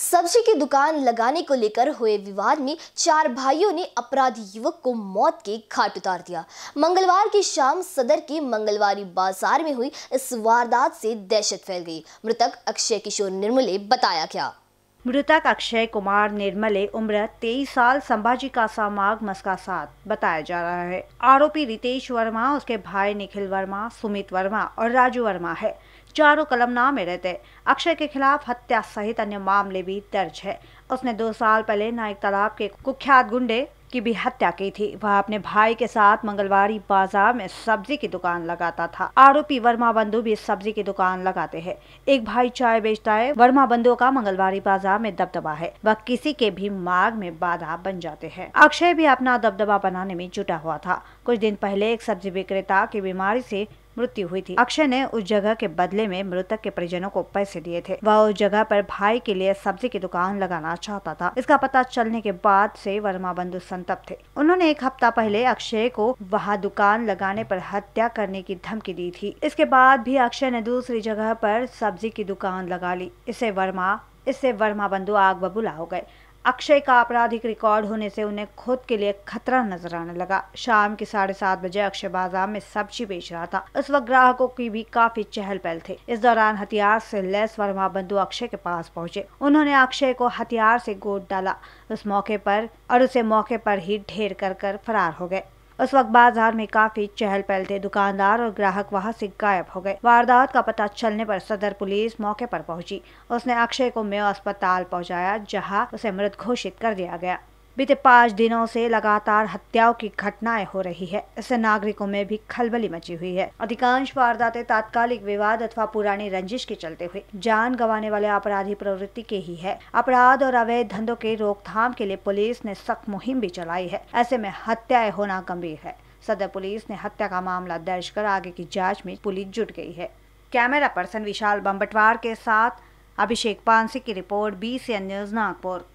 सब्जी की दुकान लगाने को लेकर हुए विवाद में चार भाइयों ने अपराधी युवक को मौत के घाट उतार दिया मंगलवार की शाम सदर के मंगलवारी बाजार में हुई इस वारदात से दहशत फैल गई मृतक अक्षय किशोर निर्मले बताया क्या मृतक अक्षय कुमार निर्मले उम्र 23 साल संभाजी का सामाग मस्का साथ बताया जा रहा है आरोपी रितेश वर्मा उसके भाई निखिल वर्मा सुमित वर्मा और राजू वर्मा है चारों कलम नाम में रहते अक्षय के खिलाफ हत्या सहित अन्य मामले भी दर्ज है उसने दो साल पहले नायक तालाब के कुख्यात गुंडे की भी हत्या की थी वह अपने भाई के साथ मंगलवारी बाजार में सब्जी की दुकान लगाता था आरोपी वर्मा बंधु भी सब्जी की दुकान लगाते हैं एक भाई चाय बेचता है वर्मा बंधु का मंगलवारी बाजार में दबदबा है वह किसी के भी मार्ग में बाधा बन जाते हैं अक्षय भी अपना दबदबा बनाने में जुटा हुआ था कुछ दिन पहले एक सब्जी विक्रेता की बीमारी ऐसी मृत्यु हुई थी अक्षय ने उस जगह के बदले में मृतक के परिजनों को पैसे दिए थे वह उस जगह पर भाई के लिए सब्जी की दुकान लगाना चाहता था इसका पता चलने के बाद से वर्मा बंधु संतप्त थे उन्होंने एक हफ्ता पहले अक्षय को वहाँ दुकान लगाने पर हत्या करने की धमकी दी थी इसके बाद भी अक्षय ने दूसरी जगह पर सब्जी की दुकान लगा ली इसे वर्मा इससे वर्मा बंधु आग बबूला हो गए अक्षय का आपराधिक रिकॉर्ड होने से उन्हें खुद के लिए खतरा नजर आने लगा शाम के साढ़े सात बजे अक्षय बाजार में सब्जी बेच रहा था उस वक्त ग्राहकों की भी काफी चहल पहल थे इस दौरान हथियार से लेस वर्मा बंधु अक्षय के पास पहुंचे उन्होंने अक्षय को हथियार से गोद डाला उस मौके पर और उसे मौके पर ही ढेर कर कर फरार हो गए उस वक्त बाजार में काफी चहल पहल थे दुकानदार और ग्राहक वहाँ से गायब हो गए वारदात का पता चलने पर सदर पुलिस मौके पर पहुंची उसने अक्षय को मेयो अस्पताल पहुंचाया जहां उसे मृत घोषित कर दिया गया बीते पाँच दिनों से लगातार हत्याओं की घटनाएं हो रही है इससे नागरिकों में भी खलबली मची हुई है अधिकांश वारदातें तात्कालिक विवाद अथवा पुरानी रंजिश के चलते हुए जान गंवाने वाले अपराधी प्रवृत्ति के ही है अपराध और अवैध धंधों के रोकथाम के लिए पुलिस ने सख्त मुहिम भी चलाई है ऐसे में हत्याएं होना गंभीर है सदर पुलिस ने हत्या का मामला दर्ज कर आगे की जाँच में पुलिस जुट गई है कैमरा पर्सन विशाल बम्बटवार के साथ अभिषेक पानसी की report B C N news Nagpur